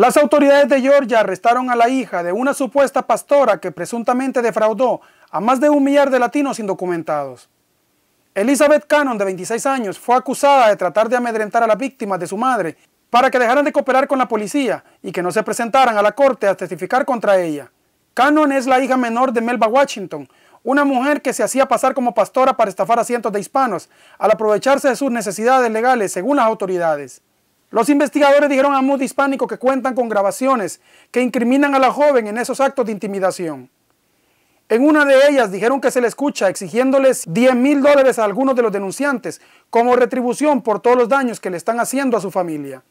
Las autoridades de Georgia arrestaron a la hija de una supuesta pastora que presuntamente defraudó a más de un millar de latinos indocumentados. Elizabeth Cannon, de 26 años, fue acusada de tratar de amedrentar a las víctimas de su madre para que dejaran de cooperar con la policía y que no se presentaran a la corte a testificar contra ella. Cannon es la hija menor de Melba Washington, una mujer que se hacía pasar como pastora para estafar a cientos de hispanos al aprovecharse de sus necesidades legales según las autoridades. Los investigadores dijeron a Mood Hispánico que cuentan con grabaciones que incriminan a la joven en esos actos de intimidación. En una de ellas dijeron que se le escucha exigiéndoles 10 mil dólares a algunos de los denunciantes como retribución por todos los daños que le están haciendo a su familia.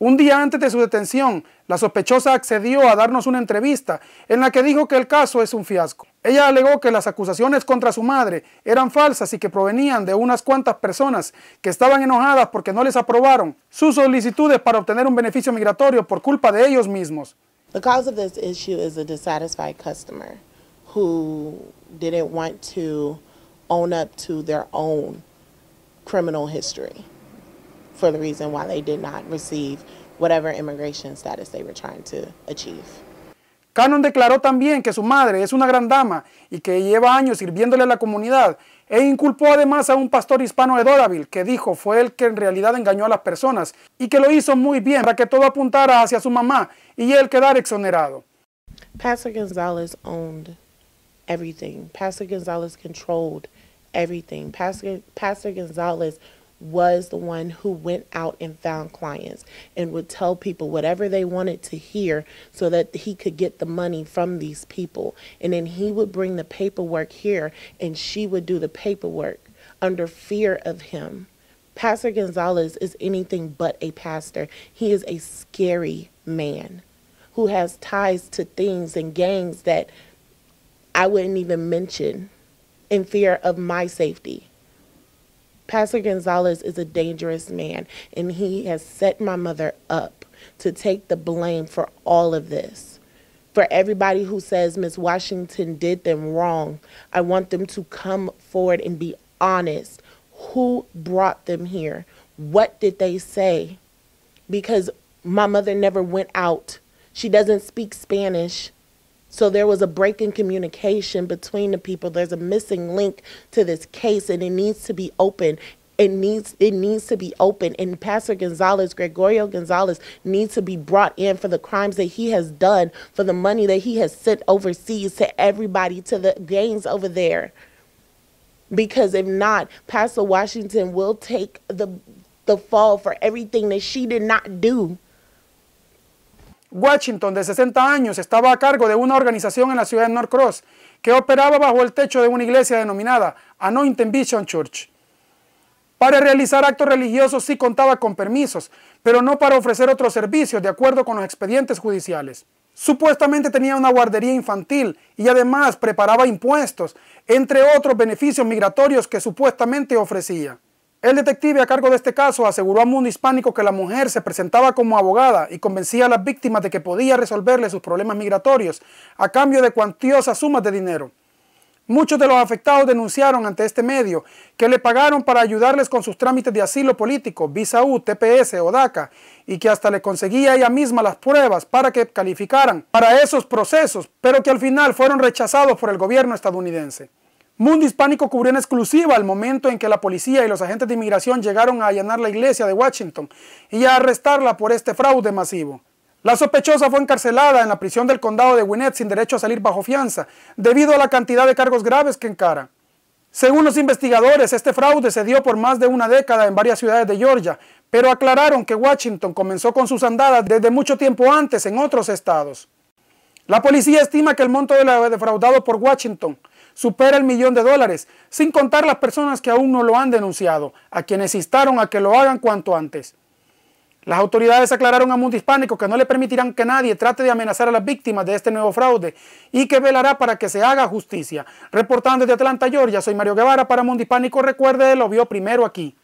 Un día antes de su detención, la sospechosa accedió a darnos una entrevista en la que dijo que el caso es un fiasco. Ella alegó que las acusaciones contra su madre eran falsas y que provenían de unas cuantas personas que estaban enojadas porque no les aprobaron sus solicitudes para obtener un beneficio migratorio por culpa de ellos mismos. The cause of this issue is a dissatisfied customer who didn't want to own up to their own criminal history for the reason why they did not receive whatever immigration status they were trying to achieve. Cannon declaró también que su madre es una gran dama y que lleva años sirviéndole a la comunidad e inculpó además a un pastor hispano de Doraville que dijo fue el que en realidad engañó a las personas y que lo hizo muy bien para que todo apuntara hacia su mamá y él quedar exonerado. Pastor Gonzalez owned everything. Pastor Gonzalez controlled everything. Pastor, Pastor Gonzalez was the one who went out and found clients and would tell people whatever they wanted to hear so that he could get the money from these people. And then he would bring the paperwork here and she would do the paperwork under fear of him. Pastor Gonzalez is anything but a pastor, he is a scary man who has ties to things and gangs that I wouldn't even mention in fear of my safety. Pastor Gonzalez is a dangerous man, and he has set my mother up to take the blame for all of this. For everybody who says Miss Washington did them wrong, I want them to come forward and be honest. Who brought them here? What did they say? Because my mother never went out. She doesn't speak Spanish. So there was a break in communication between the people. There's a missing link to this case and it needs to be open. It needs it needs to be open and Pastor Gonzalez, Gregorio Gonzalez needs to be brought in for the crimes that he has done, for the money that he has sent overseas to everybody, to the gangs over there. Because if not, Pastor Washington will take the the fall for everything that she did not do. Washington, de 60 años, estaba a cargo de una organización en la ciudad de Cross que operaba bajo el techo de una iglesia denominada Anointing Vision Church. Para realizar actos religiosos sí contaba con permisos, pero no para ofrecer otros servicios de acuerdo con los expedientes judiciales. Supuestamente tenía una guardería infantil y además preparaba impuestos, entre otros beneficios migratorios que supuestamente ofrecía. El detective a cargo de este caso aseguró a Mundo Hispánico que la mujer se presentaba como abogada y convencía a las víctimas de que podía resolverle sus problemas migratorios a cambio de cuantiosas sumas de dinero. Muchos de los afectados denunciaron ante este medio que le pagaron para ayudarles con sus trámites de asilo político, visa U, TPS o DACA y que hasta le conseguía ella misma las pruebas para que calificaran para esos procesos, pero que al final fueron rechazados por el gobierno estadounidense. Mundo Hispánico cubrió en exclusiva el momento en que la policía y los agentes de inmigración llegaron a allanar la iglesia de Washington y a arrestarla por este fraude masivo. La sospechosa fue encarcelada en la prisión del condado de Gwinnett sin derecho a salir bajo fianza, debido a la cantidad de cargos graves que encara. Según los investigadores, este fraude se dio por más de una década en varias ciudades de Georgia, pero aclararon que Washington comenzó con sus andadas desde mucho tiempo antes en otros estados. La policía estima que el monto de la defraudado por Washington supera el millón de dólares, sin contar las personas que aún no lo han denunciado, a quienes instaron a que lo hagan cuanto antes. Las autoridades aclararon a Mundo Hispánico que no le permitirán que nadie trate de amenazar a las víctimas de este nuevo fraude y que velará para que se haga justicia. Reportando desde Atlanta, Georgia, soy Mario Guevara para Mundo Hispánico. Recuerde, lo vio primero aquí.